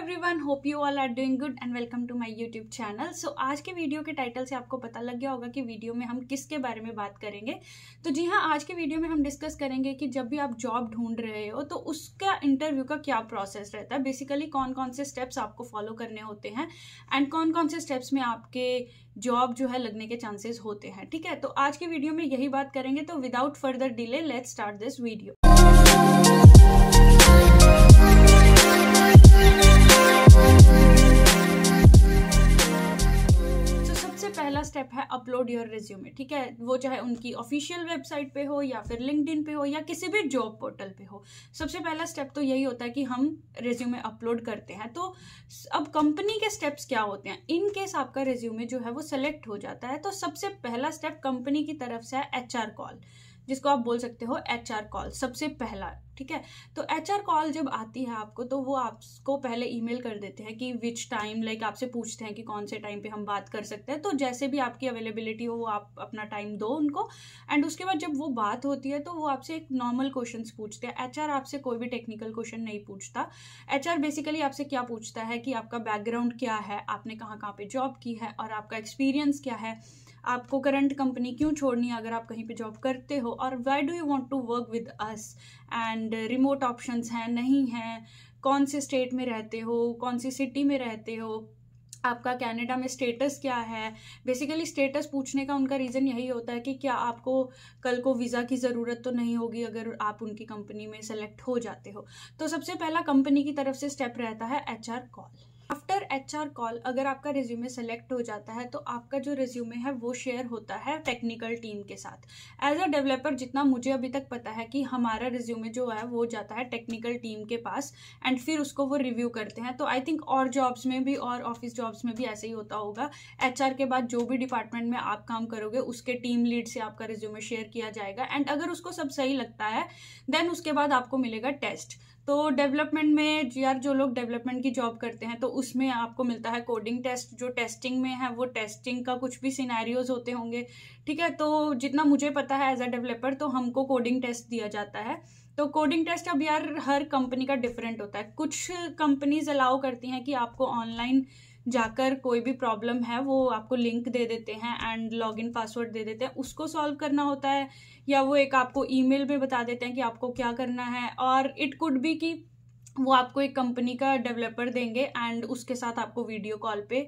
every everyone hope you all are doing good and welcome to my YouTube channel so आज के video के title से आपको पता लग गया होगा कि वीडियो में हम किसके बारे में बात करेंगे तो जी हाँ आज के वीडियो में हम डिस्कस करेंगे कि जब भी आप जॉब ढूंढ रहे हो तो उसका इंटरव्यू का क्या प्रोसेस रहता है बेसिकली कौन कौन से स्टेप्स आपको फॉलो करने होते हैं एंड कौन कौन से स्टेप्स में आपके जॉब जो है लगने के चांसेस होते हैं ठीक है तो आज के वीडियो में यही बात करेंगे तो without further delay let start this video step है अपलोड योर रिज्यूमे ठीक है वो चाहे उनकी ऑफिशियल वेबसाइट पे हो या फिर लिंकड पे हो या किसी भी जॉब पोर्टल पे हो सबसे पहला स्टेप तो यही होता है कि हम रिज्यूमे अपलोड करते हैं तो अब कंपनी के स्टेप्स क्या होते हैं इन केस आपका रिज्यूमे जो है वो सेलेक्ट हो जाता है तो सबसे पहला स्टेप कंपनी की तरफ से है एच कॉल जिसको आप बोल सकते हो एच आर कॉल सबसे पहला ठीक है तो एच आर कॉल जब आती है आपको तो वो आपको पहले मेल कर देते हैं कि विच टाइम लाइक आपसे पूछते हैं कि कौन से टाइम पे हम बात कर सकते हैं तो जैसे भी आपकी अवेलेबिलिटी हो वो आप अपना टाइम दो उनको एंड उसके बाद जब वो बात होती है तो वो आपसे एक नॉर्मल क्वेश्चन पूछते हैं एच आपसे कोई भी टेक्निकल क्वेश्चन नहीं पूछता एच बेसिकली आपसे क्या पूछता है कि आपका बैकग्राउंड क्या है आपने कहाँ कहाँ पर जॉब की है और आपका एक्सपीरियंस क्या है आपको करंट कंपनी क्यों छोड़नी है अगर आप कहीं पे जॉब करते हो और why do you want to work with us and remote options हैं नहीं हैं कौन से स्टेट में रहते हो कौन सी सिटी में रहते हो आपका कनाडा में स्टेटस क्या है बेसिकली स्टेटस पूछने का उनका रीज़न यही होता है कि क्या आपको कल को वीज़ा की ज़रूरत तो नहीं होगी अगर आप उनकी कंपनी में सेलेक्ट हो जाते हो तो सबसे पहला कंपनी की तरफ से स्टेप रहता है H call after H R call अगर आपका रिज्यूमे सेलेक्ट हो जाता है तो आपका जो रिज्यूमे है वो शेयर होता है टेक्निकल टीम के साथ एज अ डेवलपर जितना मुझे अभी तक पता है कि हमारा रिज्यूमे जो है वो जाता है टेक्निकल टीम के पास एंड फिर उसको वो रिव्यू करते हैं तो आई थिंक और जॉब्स में भी और ऑफिस जॉब्स में भी ऐसे ही होता होगा एच के बाद जो भी डिपार्टमेंट में आप काम करोगे उसके टीम लीड से आपका रिज्यूमे शेयर किया जाएगा एंड अगर उसको सब सही लगता है देन उसके बाद आपको मिलेगा टेस्ट तो डेवलपमेंट में यार जो लोग डेवलपमेंट की जॉब करते हैं तो उसमें आपको मिलता है कोडिंग टेस्ट जो टेस्टिंग में है वो टेस्टिंग का कुछ भी सिनेरियोज होते होंगे ठीक है तो जितना मुझे पता है एज अ डेवलपर तो हमको कोडिंग टेस्ट दिया जाता है तो कोडिंग टेस्ट अब यार हर कंपनी का डिफरेंट होता है कुछ कंपनीज अलाउ करती हैं कि आपको ऑनलाइन जाकर कोई भी प्रॉब्लम है वो आपको लिंक दे देते हैं एंड लॉगिन पासवर्ड दे देते हैं उसको सॉल्व करना होता है या वो एक आपको ईमेल में बता देते हैं कि आपको क्या करना है और इट कुड बी कि वो आपको एक कंपनी का डेवलपर देंगे एंड उसके साथ आपको वीडियो कॉल पे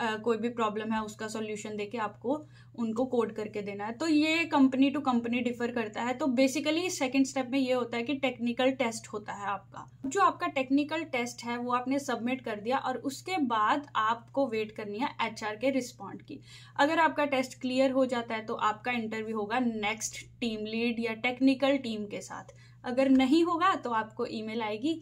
आ, कोई भी प्रॉब्लम है उसका सॉल्यूशन देके आपको उनको कोड करके देना है तो ये कंपनी टू कंपनी डिफर करता है तो बेसिकली सेकंड स्टेप में ये होता है कि टेक्निकल टेस्ट होता है आपका जो आपका टेक्निकल टेस्ट है वो आपने सबमिट कर दिया और उसके बाद आपको वेट करनी है एच के रिस्पॉन्ड की अगर आपका टेस्ट क्लियर हो जाता है तो आपका इंटरव्यू होगा नेक्स्ट टीम लीड या टेक्निकल टीम के साथ अगर नहीं होगा तो आपको ईमेल आएगी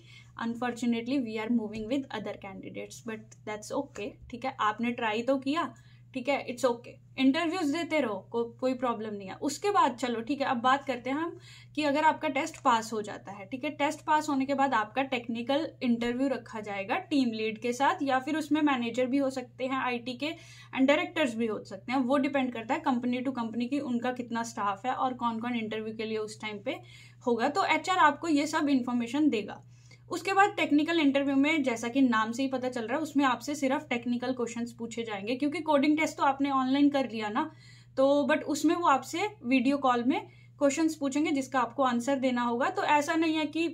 unfortunately we are moving with other candidates but that's okay ठीक है आपने ट्राई तो किया ठीक है इट्स ओके इंटरव्यूज देते रहो को, कोई प्रॉब्लम नहीं है उसके बाद चलो ठीक है अब बात करते हैं हम कि अगर आपका टेस्ट पास हो जाता है ठीक है टेस्ट पास होने के बाद आपका टेक्निकल इंटरव्यू रखा जाएगा टीम लीड के साथ या फिर उसमें मैनेजर भी हो सकते हैं आईटी के एंड डायरेक्टर्स भी हो सकते हैं वो डिपेंड करता है कंपनी टू कंपनी की उनका कितना स्टाफ है और कौन कौन इंटरव्यू के लिए उस टाइम पे होगा तो एच आपको ये सब इन्फॉर्मेशन देगा उसके बाद टेक्निकल इंटरव्यू में जैसा कि नाम से ही पता चल रहा है उसमें आपसे सिर्फ टेक्निकल क्वेश्चन पूछे जाएंगे क्योंकि कोडिंग टेस्ट तो आपने ऑनलाइन कर लिया ना तो बट उसमें वो आपसे वीडियो कॉल में क्वेश्चन पूछेंगे जिसका आपको आंसर देना होगा तो ऐसा नहीं है कि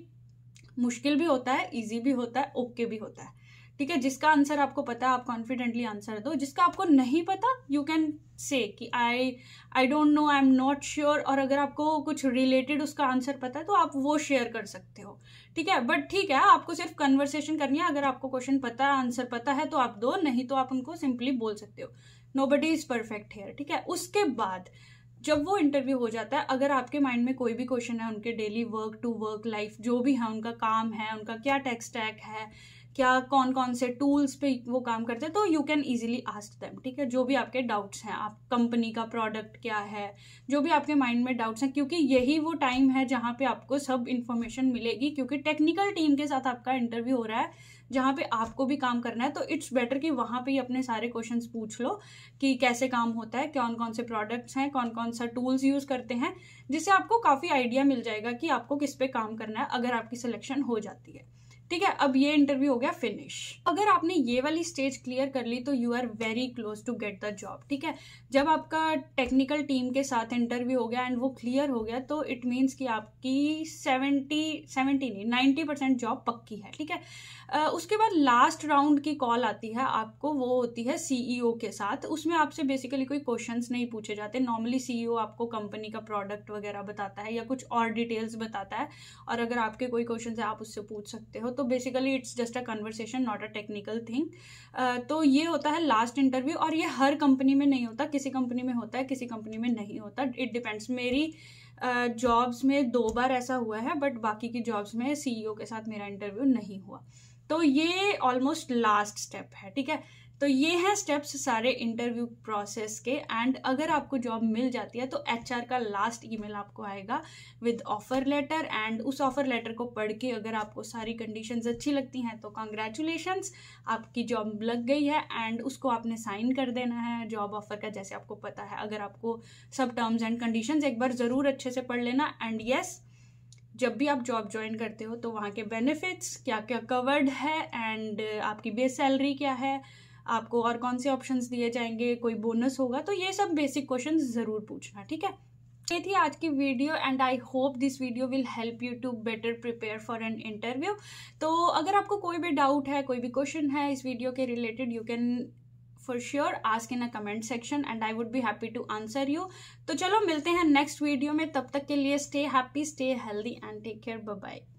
मुश्किल भी होता है ईजी भी होता है ओके भी होता है ठीक है जिसका आंसर आपको पता आप कॉन्फिडेंटली आंसर दो जिसका आपको नहीं पता यू कैन से कि I I don't know I'm not sure और अगर आपको कुछ रिलेटेड उसका आंसर पता है तो आप वो शेयर कर सकते हो ठीक है बट ठीक है आपको सिर्फ कन्वर्सेशन करनी है अगर आपको क्वेश्चन पता आंसर पता है तो आप दो नहीं तो आप उनको सिंपली बोल सकते हो nobody is perfect here ठीक है उसके बाद जब वो इंटरव्यू हो जाता है अगर आपके माइंड में कोई भी क्वेश्चन है उनके daily work to work life जो भी है उनका काम है उनका क्या टेक्स टैक है क्या कौन कौन से टूल्स पे वो काम करते हैं तो you can easily ask them ठीक है जो भी आपके डाउट्स हैं आप कंपनी का प्रोडक्ट क्या है जो भी आपके माइंड में डाउट्स हैं क्योंकि यही वो टाइम है जहाँ पे आपको सब इन्फॉर्मेशन मिलेगी क्योंकि टेक्निकल टीम के साथ आपका इंटरव्यू हो रहा है जहाँ पे आपको भी काम करना है तो इट्स बेटर कि वहाँ पे ही अपने सारे क्वेश्चन पूछ लो कि कैसे काम होता है कौन कौन से प्रोडक्ट्स हैं कौन कौन सा टूल्स यूज़ करते हैं जिससे आपको काफ़ी आइडिया मिल जाएगा कि आपको किस पे काम करना है अगर आपकी सिलेक्शन हो जाती है ठीक है अब ये इंटरव्यू हो गया फिनिश अगर आपने ये वाली स्टेज क्लियर कर ली तो you are very close to get the job ठीक है जब आपका टेक्निकल टीम के साथ इंटरव्यू हो गया एंड वो क्लियर हो गया तो इट मीन्स कि आपकी सेवेंटी सेवेंटी नहीं नाइन्टी परसेंट जॉब पक्की है ठीक है उसके बाद लास्ट राउंड की कॉल आती है आपको वो होती है सीईओ e के साथ उसमें आपसे बेसिकली कोई क्वेश्चन नहीं पूछे जाते नॉर्मली सीईओ e आपको कंपनी का प्रोडक्ट वगैरह बताता है या कुछ और डिटेल्स बताता है और अगर आपके कोई क्वेश्चन है आप उससे पूछ सकते हो तो basically it's just a conversation not a technical thing तो ये होता है लास्ट इंटरव्यू और ये हर कंपनी में नहीं होता किसी कंपनी में होता है किसी कंपनी में नहीं होता इट डिपेंड्स मेरी जॉब्स uh, में दो बार ऐसा हुआ है बट बाकी की जॉब्स में सीईओ के साथ मेरा इंटरव्यू नहीं हुआ तो ये ऑलमोस्ट लास्ट स्टेप है ठीक है तो ये हैं स्टेप्स सारे इंटरव्यू प्रोसेस के एंड अगर आपको जॉब मिल जाती है तो एच का लास्ट ईमेल आपको आएगा विद ऑफर लेटर एंड उस ऑफर लेटर को पढ़ के अगर आपको सारी कंडीशंस अच्छी लगती हैं तो कंग्रेचुलेशन आपकी जॉब लग गई है एंड उसको आपने साइन कर देना है जॉब ऑफर का जैसे आपको पता है अगर आपको सब टर्म्स एंड कंडीशंस एक बार ज़रूर अच्छे से पढ़ लेना एंड येस yes, जब भी आप जॉब ज्वाइन करते हो तो वहाँ के बेनिफिट्स क्या क्या कवर्ड है एंड आपकी बेस सैलरी क्या है आपको और कौन से ऑप्शन दिए जाएंगे कोई बोनस होगा तो ये सब बेसिक क्वेश्चन ज़रूर पूछना ठीक है ये थी आज की video and I hope this video will help you to better prepare for an interview तो अगर आपको कोई भी डाउट है कोई भी क्वेश्चन है इस वीडियो के related you can for sure ask in a comment section and I would be happy to answer you तो चलो मिलते हैं नेक्स्ट वीडियो में तब तक के लिए stay happy stay healthy and take care bye